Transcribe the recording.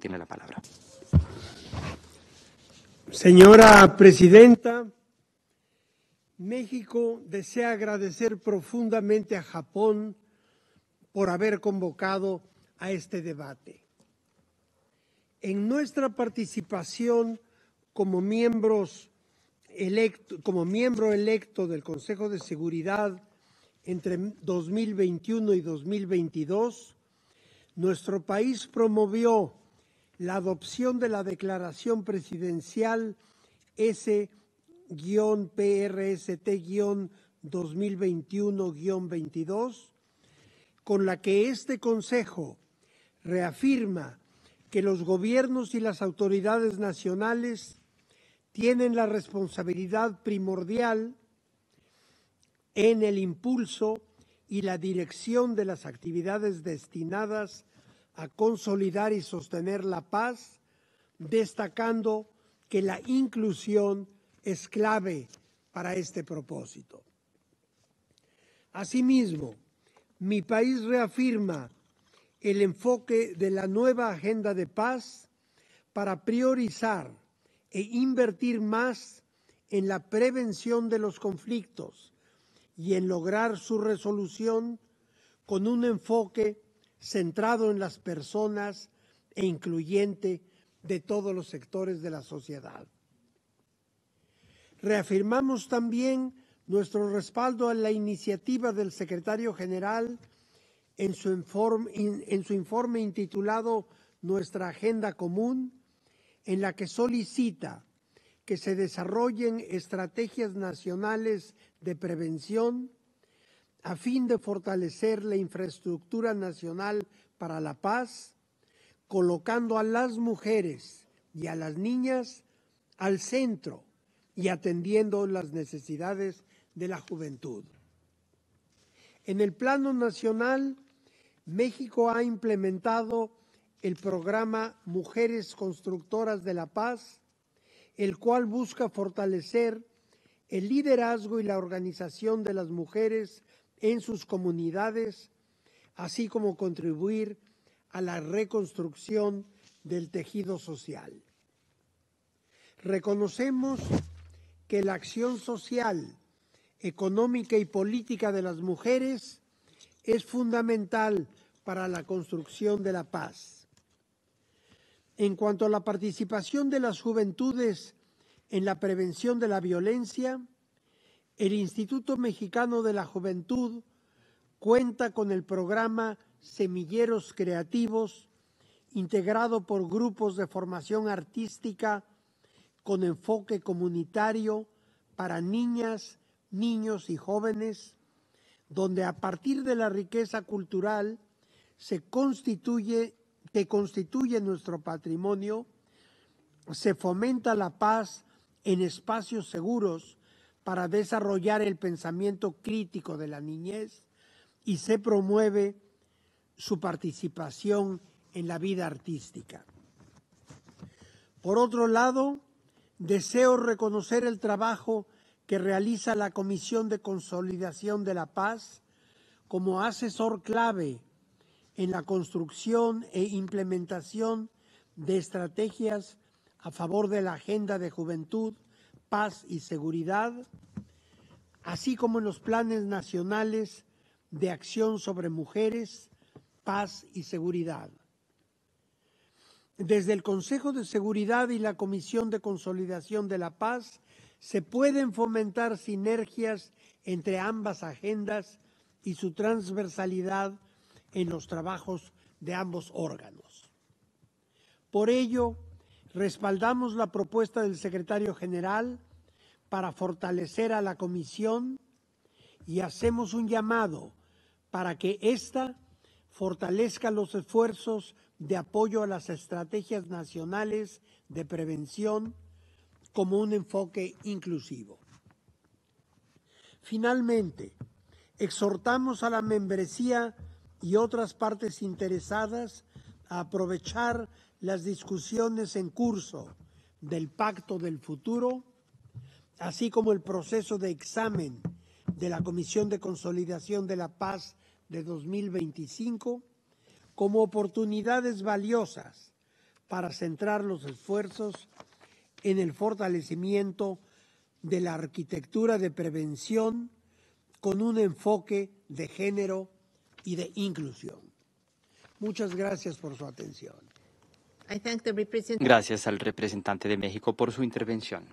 tiene la palabra. Señora Presidenta, México desea agradecer profundamente a Japón por haber convocado a este debate. En nuestra participación como miembros electo, como miembro electo del Consejo de Seguridad entre 2021 y 2022, nuestro país promovió la adopción de la declaración presidencial S-PRST-2021-22, con la que este Consejo reafirma que los gobiernos y las autoridades nacionales tienen la responsabilidad primordial en el impulso y la dirección de las actividades destinadas a consolidar y sostener la paz, destacando que la inclusión es clave para este propósito. Asimismo, mi país reafirma el enfoque de la nueva agenda de paz para priorizar e invertir más en la prevención de los conflictos y en lograr su resolución con un enfoque centrado en las personas e incluyente de todos los sectores de la sociedad. Reafirmamos también nuestro respaldo a la iniciativa del secretario general en su, informe, intitulado Nuestra Agenda Común, en la que solicita que se desarrollen estrategias nacionales de prevención, a fin de fortalecer la infraestructura nacional para la paz, colocando a las mujeres y a las niñas al centro y atendiendo las necesidades de la juventud. En el plano nacional, México ha implementado el programa Mujeres Constructoras de la Paz, el cual busca fortalecer el liderazgo y la organización de las mujeres en sus comunidades, así como contribuir a la reconstrucción del tejido social. Reconocemos que la acción social, económica y política de las mujeres es fundamental para la construcción de la paz. En cuanto a la participación de las juventudes en la prevención de la violencia, el Instituto Mexicano de la Juventud cuenta con el programa Semilleros Creativos, integrado por grupos de formación artística con enfoque comunitario para niñas, niños y jóvenes, donde a partir de la riqueza cultural se constituye, que constituye nuestro patrimonio, se fomenta la paz en espacios seguros para desarrollar el pensamiento crítico de la niñez y se promueve su participación en la vida artística. Por otro lado, deseo reconocer el trabajo que realiza la Comisión de Consolidación de la Paz como asesor clave en la construcción e implementación de estrategias a favor de la agenda de juventud paz y seguridad, así como en los planes nacionales de acción sobre mujeres, paz y seguridad. Desde el Consejo de Seguridad y la Comisión de Consolidación de la Paz se pueden fomentar sinergias entre ambas agendas y su transversalidad en los trabajos de ambos órganos. Por ello, respaldamos la propuesta del secretario general para fortalecer a la comisión y hacemos un llamado para que ésta fortalezca los esfuerzos de apoyo a las estrategias nacionales de prevención como un enfoque inclusivo. Finalmente, exhortamos a la membresía y otras partes interesadas a aprovechar las discusiones en curso del Pacto del Futuro, así como el proceso de examen de la Comisión de Consolidación de la Paz de 2025, como oportunidades valiosas para centrar los esfuerzos en el fortalecimiento de la arquitectura de prevención con un enfoque de género y de inclusión. Muchas gracias por su atención. Gracias al representante de México por su intervención.